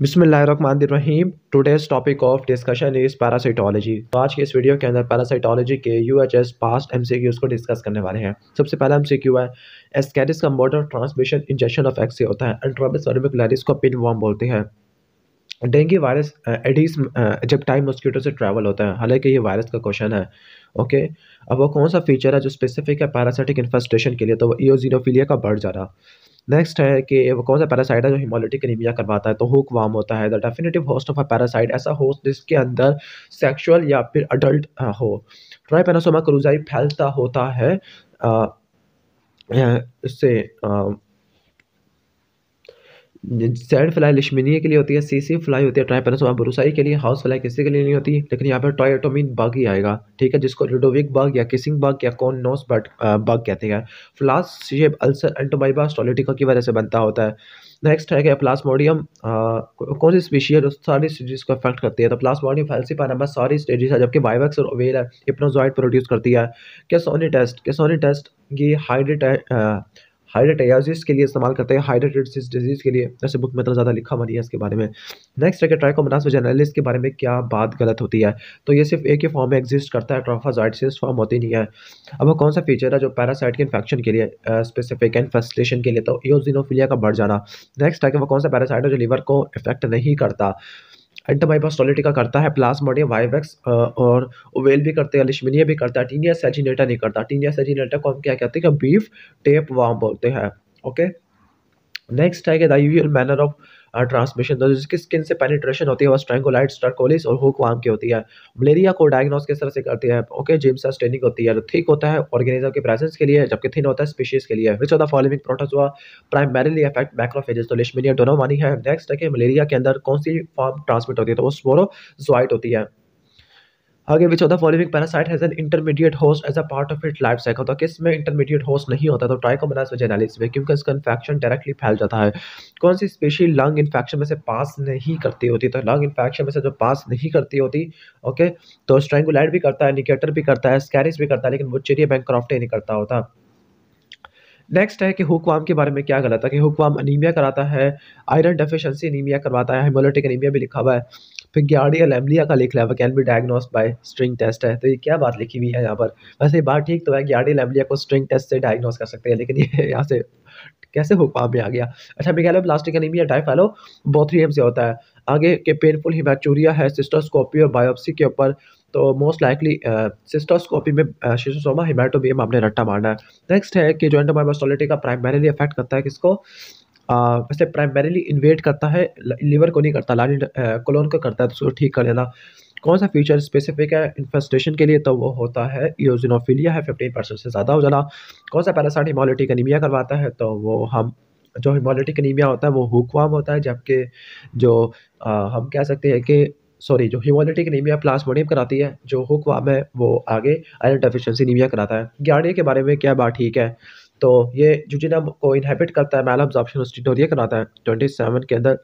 बिसमीम today's topic of discussion is parasitology तो आज के इस वीडियो के अंदर पैरासाइटोलॉजी के U H S past M C Qs को डिस्कस करने वाले हैं सबसे पहला एम सी क्यू है एस्कैरिस का mode of transmission injection of से होता है एंट्रोबिस वर्मिकुलरिस को पिन वॉम बोलते हैं डेंगू वायरस एडिस जब टाइम मॉस्किटो से ट्रैवल होता है हालांकि ये वायरस का क्वेश्चन है ओके अब वो कौन सा फीचर है जो स्पेसिफिक है पैरासाइटिक इन्फेस्टेशन के लिए तो वो ईओजीनोफीलिया का बढ़ जा रहा नेक्स्ट है कि कौन सा पैरासाइट है जो हिमोलिटिक एनीमिया करवाता है तो हुक वाम होता है the definitive host of a parasite ऐसा होस्ट जिसके अंदर सेक्सुअल या फिर अडल्ट हाँ, हो ट्राइपेनासोमा क्रूजाई फैलता होता है आ, सैड फ्लाई लिशमिनी के लिए होती है सी सी फ्लाई होती है ट्राइपेनोसोमा ब्रूसाई के लिए हाउस फ्लाई किसी के लिए नहीं होती लेकिन यहाँ पर ट्राइटोमिन बग ही आएगा ठीक है जिसको लुडोविक बग या किसिंग बग या कौन नोस बट बग कहते हैं फ्लास शेप अल्सर एंटोबाइबा स्टोलिटिका की वजह से बनता होता है नेक्स्ट है क्या प्लास्मोडियम कौन सी स्पीशी है सारी स्टेजेस को अफेक्ट करती है तो प्लास्मोडियम फैलसीपा नंबर सारी स्टेजेस है जबकि वाइवक्स और है हिप्नोजॉइड प्रोड्यूस करती है क्या सोनी टेस्ट क्या सोनी टेस्ट ये हाइड्रेट हाइड्रेटाइजिस के लिए इस्तेमाल करते हैं हाइड्रेटाइटिस डिजीज़ के लिए ऐसे बुक में इतना ज़्यादा लिखा हुआ नहीं है इसके बारे में नेक्स्ट है ट्राइकोमोनास जर्नलिस के बारे में क्या बात गलत होती है तो ये सिर्फ एक ही फॉर्म में एग्जिस्ट करता है ट्रोफाजाइटिस फॉर्म होती नहीं है अब वो कौन सा फीचर है जो पैरासाइट के इन्फेक्शन के लिए स्पेसिफिक इन्फेस्टेशन के लिए तो योजिनोफिलिया का बढ़ जाना नेक्स्ट है कि वो कौन सा पैरासाइट है जो लीवर को इफेक्ट नहीं करता अल्टा बाईपास टॉलिटिका करता है प्लास्मोडिया वाइवेक्स और ओवेल भी करते हैं लिशमिनिया भी करता है टीनिया सेजिनेटा नहीं करता टीनिया सेजिनेटा को हम क्या कहते हैं बीफ टेप वाम बोलते हैं ओके नेक्स्ट है कि the usual manner of transmission तो जिसकी स्किन से पेनिट्रेशन होती है वह स्ट्रेंगोलाइट स्टर्कोलिस और वाम की होती है मलेरिया को डायग्नोस किस तरह से करती है ओके जिम्सा स्टेनिंग होती है थिक होता है ऑर्गेनिज्म के प्रेजेंस के लिए जबकि थिन होता है स्पीशीज के लिए विच ऑफ द फॉलोइंग हुआ प्राइमरीली अफेक्ट मैक्रोफेजेस तो लेशमिनिया दोनों मानी है नेक्स्ट है कि मलेरिया के अंदर कौन सी फॉर्म ट्रांसमिट होती है तो वो स्पोरोजोइट होती है आगे भी the following parasite has an intermediate host as a part of it life cycle तो किस में इंटरमीडिएट होस्ट नहीं होता तो ट्राइकोमोनास जेनालिस में क्योंकि इसका इन्फेक्शन डायरेक्टली फैल जाता है कौन सी स्पेशी लंग इन्फेक्शन में से पास नहीं करती होती तो लंग इन्फेक्शन में से जो पास नहीं करती होती ओके तो स्ट्रेंगुलाइट भी करता है निकेटर भी करता है स्कैरिस भी करता है लेकिन वो चिड़िया बैंक नहीं करता होता नेक्स्ट है कि हुकवाम के बारे में क्या गलत है कि हुकवाम अनीमिया कराता है आयरन डेफिशिएंसी अनीमिया करवाता है हेमोलिटिक अनीमिया भी लिखा हुआ है फिर लेमलिया का लिख लिया can be diagnose by string test है तो ये क्या बात लिखी हुई है यहाँ पर वैसे बात ठीक तो है ग्यारडियल एमलिया को स्ट्रिंग टेस्ट से डायग्नोस कर सकते हैं लेकिन ये यहाँ से कैसे हो पा में आ गया अच्छा मिगैलो प्लास्टिक एनीमिया टाइफेलो बोथ्रियम से होता है आगे के पेनफुल हिमाचूरिया है सिस्टोस्कोपी और बायोप्सी के ऊपर तो मोस्ट लाइकली सिस्टोस्कोपी में शिशोसोमा हिमाटोबियम आपने रट्टा मारना है नेक्स्ट है कि जॉइंट माइबोस्टोलिटी का प्राइमरीली अफेक्ट करता है किसको वैसे प्राइमरीली इन्वेट करता है लीवर को नहीं करता लाल कोलोन को करता है तो उसको ठीक कर लेना कौन सा फीचर स्पेसिफिक है इन्फेस्टेशन के लिए तो वो होता है योजनोफिलिया है फिफ्टीन परसेंट से ज़्यादा हो जाना कौन सा पैरासाइट हिमोलिटिक एनीमिया करवाता है तो वो हम जो हिमोलिटिक एनीमिया होता है वो हुकवाम होता है जबकि जो आ, हम कह सकते हैं कि सॉरी जो हिमोलिटिक एनीमिया प्लास्मोडियम कराती है जो हुकवाम है वो आगे आयरन डेफिशेंसी नीमिया कराता है ग्यारह के बारे में क्या बात ठीक है तो ये जुजिनम को इनहेबिट करता है मैल ऑब्जॉर्प्शन स्टीटोरिया कराता है ट्वेंटी सेवन के अंदर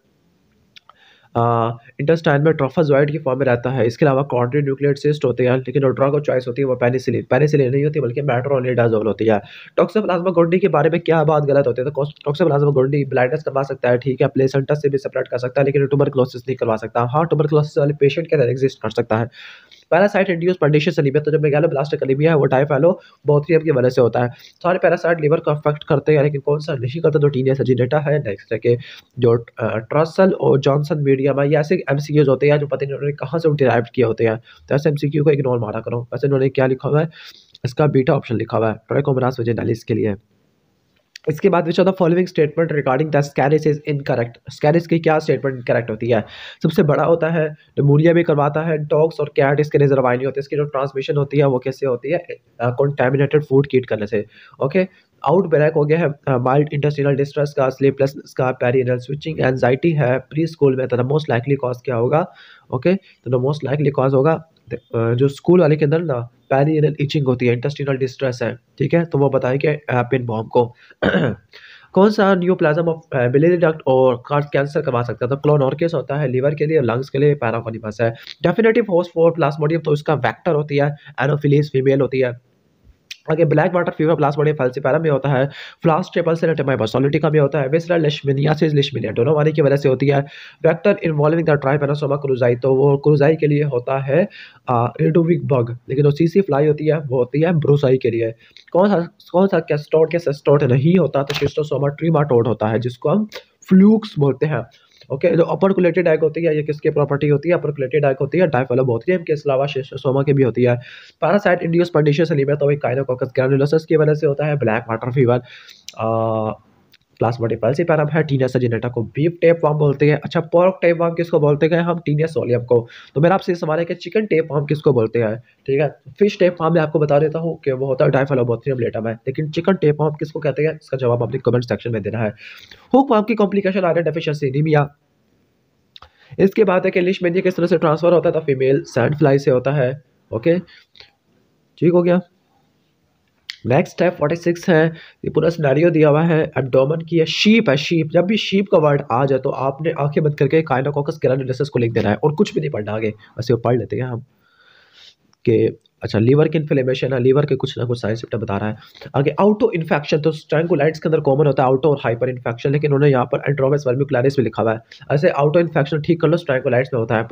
इंटस्टाइन में ट्रोफाजॉइड की फॉर्म में रहता है इसके अलावा कॉन्ट्री न्यूक्लियर सिस्ट होते हैं लेकिन अल्ट्रा को चॉइस होती है वो पेनिसिलिन पेनिसिलिन नहीं होती बल्कि डाजोल होती है टॉक्सोप्लाज्मा गोंडी के बारे में क्या बात गलत होती है तो टॉक्सोप्लाज्मा गोंडी ब्लाइंडस करवा सकता है ठीक है प्लेसेंटस से भी सेपरेट कर सकता है लेकिन ट्यूबर क्लोसिस नहीं करवा सकता हाँ ट्यूबर क्लोसिस वाले पेशेंट के अंदर एग्जिस्ट कर सकता है पैरासाइट इंड्यूस पर्डिशन सलीबिया तो जो मेगालो ब्लास्टिक अलीबिया है वो टाइफाइलो बोथरियम की वजह से होता है सारे पैरासाइट लीवर को अफेक्ट करते हैं लेकिन कौन सा नहीं करता तो टीनिया सजीनेटा है नेक्स्ट है कि जो ट्रसल और जॉनसन मीडियम है या ऐसे एम सी क्यूज होते हैं जो पता नहीं उन्होंने कहाँ से डिराइव किए होते हैं तो ऐसे एम सी क्यू को इग्नोर मारा करो वैसे उन्होंने क्या लिखा हुआ है इसका बीटा ऑप्शन लिखा हुआ है ट्रेकोमरास वेजेंडालिस के लिए इसके बाद which of the following statement regarding the Ascaris is incorrect Ascaris की क्या स्टेटमेंट इनकरेक्ट होती है सबसे बड़ा होता है नमूनिया भी करवाता है डॉग्स और कैट इसके रिजर्वाइनी होते हैं इसकी जो ट्रांसमिशन होती है वो कैसे होती है कॉन्टेमिनेटेड फूड कीट करने से ओके आउट ब्रैक हो गया है माइल्ड इंडस्ट्रियल डिस्ट्रेस का स्लीपलेसनेस का पेरिनल स्विचिंग एनजाइटी है प्री स्कूल में तो द मोस्ट लाइकली कॉज क्या होगा ओके तो मोस्ट लाइकली कॉज होगा जो स्कूल वाले के अंदर ना पैरियल इचिंग होती है इंटेस्टिनल डिस्ट्रेस है ठीक है तो वो बताए कि पिन बॉम को कौन सा neoplasm of biliary duct और कैंसर करवा सकता है तो केस होता है लीवर के लिए लंग्स के लिए पैराकोनिमस है डेफिनेटिव होस्ट फॉर प्लास्मोडियम तो इसका वैक्टर होती है एनोफिलीज फीमेल होती है आगे ब्लैक वाटर फीवर प्लास बड़े फलसिपारा में होता है फ्लास ट्रिपल सेलेटमाइबा का भी होता है वेस्टरा लेशमिनिया से लेशमिनिया दोनों वाली की वजह से होती है vector involving the Trypanosoma cruzi तो वो क्रूजाई के लिए होता है रेडोविक बग लेकिन जो सी फ्लाई होती है वो होती है ब्रोसाई के लिए कौन सा कौन सा कैस्टोड के नहीं होता तो शिस्टोसोमा ट्रीमाटोड होता है जिसको हम फ्लूक्स बोलते हैं ओके जो अपर कुलेटेड डाइक होती है ये किसके प्रॉपर्टी होती है अपर कुलेटेड डाइक होती है डाइफेलब होती है इनके अलावा सोमा की भी होती है पैरासाइट इंड्यूस पंडिशियस से तो तो काइनोकोकस ग्रैनुलोसिस की वजह से होता है ब्लैक वाटर फीवर क्लास मल्टीपल से प्यारा है टीनियस जेनेटा को बीफ टेप वाम बोलते हैं अच्छा पोर्क टेप वाम किसको बोलते हैं हम टीनियस सोलियम को तो मेरा आपसे सवाल है कि चिकन टेप वाम किसको बोलते हैं ठीक है फिश टेप वाम मैं आपको बता देता हूँ कि वो होता है डाइफेलोबोथ्रियम लेटम है लेकिन चिकन टेप वाम किसको कहते हैं इसका जवाब आपने कमेंट सेक्शन में देना है हुक वाम की कॉम्प्लिकेशन आयरन डेफिशिएंसी एनीमिया इसके बाद है कि लिश मेनिया किस तरह से ट्रांसफ़र होता था फीमेल सैंड फ्लाई से होता है ओके ठीक हो गया नेक्स्ट है फोर्टी सिक्स है ये पूरा सिनेरियो दिया हुआ है एबडोमन की है शीप है शीप जब भी शीप का वर्ड आ जाए तो आपने आंखें बंद करके काइनाकोकस ग्रैनुलोसिस को लिख देना है और कुछ भी नहीं पढ़ना आगे वैसे वो पढ़ लेते हैं हम कि अच्छा लीवर की इन्फ्लेमेशन है लीवर के कुछ ना कुछ साइंस सिम्टम बता रहा है आगे आउटो इन्फेक्शन तो स्ट्रैंगुलाइट्स के अंदर कॉमन होता है आउटो और हाइपर इन्फेक्शन लेकिन उन्होंने यहाँ पर एंड्रोमस वर्मिकुलरिस भी लिखा हुआ है ऐसे आउटो इन्फेक्शन ठीक कर लो स्ट्रैंगुलाइट्स में होता है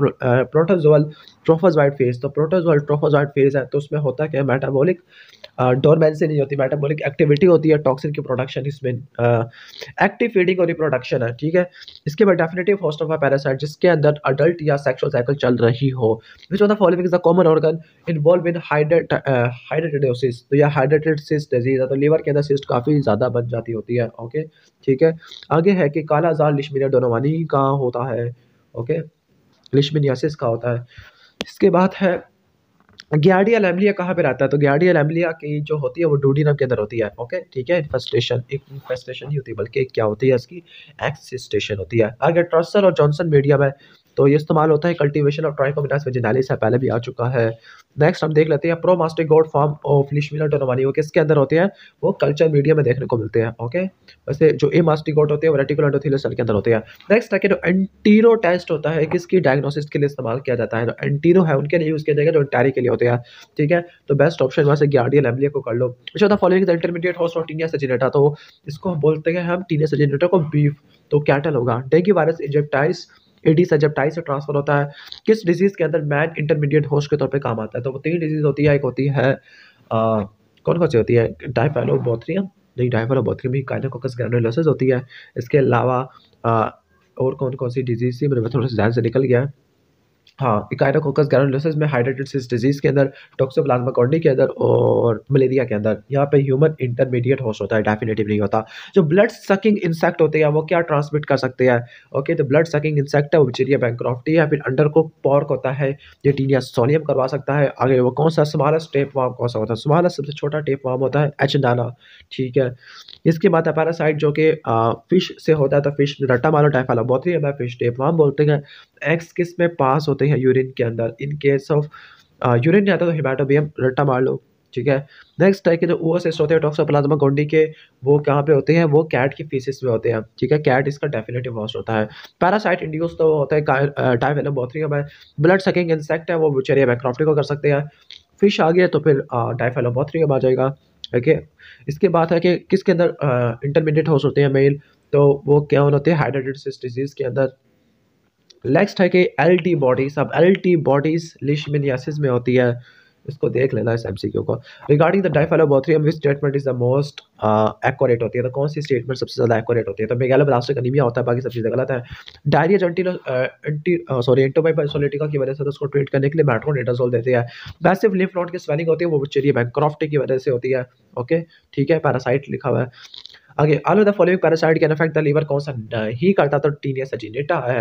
प्रोटोजोअल ट्रोफोजॉइड फेज तो प्रोटोजोअल ट्रोफोजॉइड फेज है तो उसमें होता है मेटाबोलिक डोरमेंसी नहीं होती मेटाबोलिक एक्टिविटी होती है टॉक्सिन की प्रोडक्शन इसमें एक्टिव फीडिंग और रिप्रोडक्शन है ठीक है इसके बाद definitive host of a parasite जिसके अंदर अडल्ट या सेक्शुअल साइकिल चल रही हो which of the following is the common organ involve in फिर हाइड्रेट हाइड्रेटेडोसिस तो या हाइड्रेटेड सिस्ट डिजीज़ है तो लीवर के अंदर सिस्ट काफ़ी ज़्यादा बन जाती होती है ओके ठीक है आगे है कि काला जार लिशमिनिया डोनोवानी का होता है ओके लिशमिनियासिस का होता है इसके बाद है ग्याडिया लैम्बलिया कहाँ पे रहता है तो ग्याडिया लैम्बलिया की जो होती है वो डूडीनम के अंदर होती है ओके ठीक है इन्फेस्टेशन एक इन्फेस्टेशन ही होती है बल्कि क्या होती है इसकी एक्सिस्टेशन होती है अगर ट्रसल और जॉनसन मीडियम है तो ये इस्तेमाल होता है कल्टीवेशन ऑफ ट्राइकोमिनास वेजिनालिस है पहले भी आ चुका है नेक्स्ट हम देख लेते हैं प्रोमास्टिक गोड फॉर्म ऑफ लिशमिला टोनोमानी वो किसके अंदर होते हैं वो कल्चर मीडिया में देखने को मिलते हैं ओके वैसे जो ए मास्टिक गोड होते हैं वो रेटिकुल एंडोथीलियल के अंदर होते हैं नेक्स्ट है कि जो एंटीरो टेस्ट होता है किसकी डायग्नोसिस के लिए इस्तेमाल किया जाता है जो एंटीरो है उनके लिए यूज़ किया जाएगा जो इंटारी के लिए होते हैं ठीक है तो बेस्ट ऑप्शन वहाँ से गार्डियल एम्बलिया को कर लो अच्छा था following intermediate host of Taenia saginata तो इसको हम बोलते हैं हम टीनिया सजिनेटा को बीफ तो कैटल होगा डेगी वायरस इजिप्टाइस एडीस है जब टाइस से ट्रांसफर होता है किस डिजीज़ के अंदर मैन इंटरमीडिएट होस्ट के तौर पर काम आता है तो वो तीन डिजीज़ होती है एक होती है आ, कौन कौन सी होती है डाइफेलोबोथ्रियम नहीं डाइफेलोबोथ्रियम ही काइनोकोकस ग्रैनुलोसिस होती है इसके अलावा और कौन कौन सी डिजीज़ थी मेरे पास थोड़ा सा ध्यान से निकल गया है हाँ इकाइनाकोकस गैरुलोसिस में हाइड्रेटेड डिजीज़ के अंदर टॉक्सोप्लाज्मा कॉर्डी के अंदर और मलेरिया के अंदर यहाँ पे ह्यूमन इंटरमीडिएट होस्ट होता है डेफिनेटिव नहीं होता जो ब्लड सकिंग इंसेक्ट होते हैं वो क्या ट्रांसमिट कर सकते हैं ओके तो ब्लड सकिंग इंसेक्ट है वो बिचेरिया बैंक्रॉफ्टी है फिर अंडर को पॉर्क होता है जो टीनिया सोनियम करवा सकता है आगे वो कौन सा स्मॉलेस्ट टेप वाम कौन सा होता है स्मॉलेस्ट सबसे छोटा टेप वाम होता है एच एचंडाना ठीक है इसके बाद पैरासाइट जो कि फिश से होता है तो फिश रट्टा मालो टाइफाला बहुत ही हमें फिश टेप वाम बोलते हैं एक्स किस में पास होते हैं यूरिन के अंदर इन केस ऑफ यूरिन नहीं आता तो हिमाटोबियम रट्टा मार लो ठीक है नेक्स्ट है कि जो ओएसएस होते हैं टॉक्सोप्लाज्मा गोंडी के वो कहाँ पे होते हैं वो कैट की फीसिस में होते हैं ठीक है कैट इसका डेफिनेटिव वॉस्ट होता है पैरासाइट इंड्यूस तो होता है टाइवेलम बोथरियम है ब्लड सकिंग इंसेक्ट है वो बुचेरिया मैक्रॉफ्टी को कर सकते हैं फिश आ गया तो फिर डाइफेलो बोथरियम आ जाएगा ओके इसके बाद है कि किसके अंदर इंटरमीडिएट होस्ट होते हैं मेल तो वो क्या होते हैं हाइड्रेटेड डिजीज़ के अंदर नेक्स्ट है कि एल टी बॉडीज अब एल टी बॉडीज लिशमिनियासिस में होती है इसको देख लेना इस एमसीक्यू को regarding the Diphyllobothrium which statement is the most accurate होती है तो कौन सी स्टेटमेंट सबसे ज़्यादा एक्ोरेट होती है तो मेगेलोब्लास्टिक एनीमिया होता है बाकी सब चीज़ें गलत है डायरिया जेंटिनो एंटी सॉरी एंटोबाइसोलिटिका की वजह से तो उसको ट्रीट करने के लिए मैट्रोनेटाजोल देते हैं मैसिव लिफ नोट की स्वेलिंग होती है वो चिरिया बैंक्रॉफ्टी की वजह से होती है ओके ठीक है पैरासाइट लिखा हुआ है आगे आलो the following parasite can affect the liver कौन सा नहीं करता तो टीनिया सजिनेटा है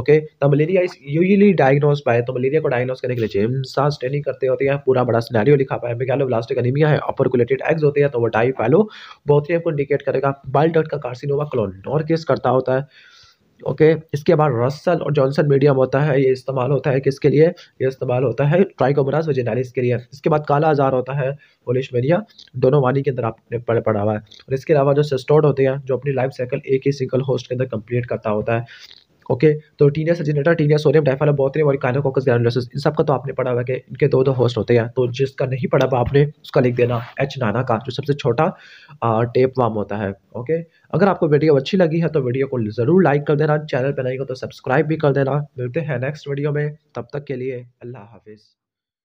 okay the malaria is usually diagnose by तो मलेरिया को डायग्नोज करने के लिए जिम सांस ट्रेनिंग करते होते हैं पूरा बड़ा सिनेरियो लिखा हुआ है ब्लास्टिक एनीमिया है अपरकुलेटेड एग्स होते हैं तो वो डाई फैलो बहुत ही आपको इंडिकेट करेगा बाइल डॉट का कार्सिनोवा क्लोनोर केस करता होता है ओके इसके बाद रसल और जॉनसन मीडियम होता है ये इस्तेमाल होता है किसके लिए ये इस्तेमाल होता है ट्राइकोमराज वजेनालिस के लिए इसके बाद काला आजार होता है मीडिया दोनों वानी के अंदर आपने पढ़ पढ़ा हुआ है और इसके अलावा जो सिस्टोड होते हैं जो अपनी लाइफ साइकिल एक ही सिंगल होस्ट के अंदर कंप्लीट करता होता है ओके तो Taenia saginata Taenia solium Diphyllobothrium और काइनोकोकस ग्रैनुलोसिस इन सबका तो आपने पढ़ा हुआ कि इनके दो दो होस्ट होते हैं तो जिसका नहीं पढ़ा हुआ आपने उसका लिख देना एच नाना का जो सबसे छोटा टेप वाम होता है ओके अगर आपको वीडियो अच्छी लगी है तो वीडियो को ज़रूर लाइक कर देना चैनल पर नहीं हो तो सब्सक्राइब भी कर देना मिलते हैं नेक्स्ट वीडियो में तब तक के लिए अल्लाह हाफिज़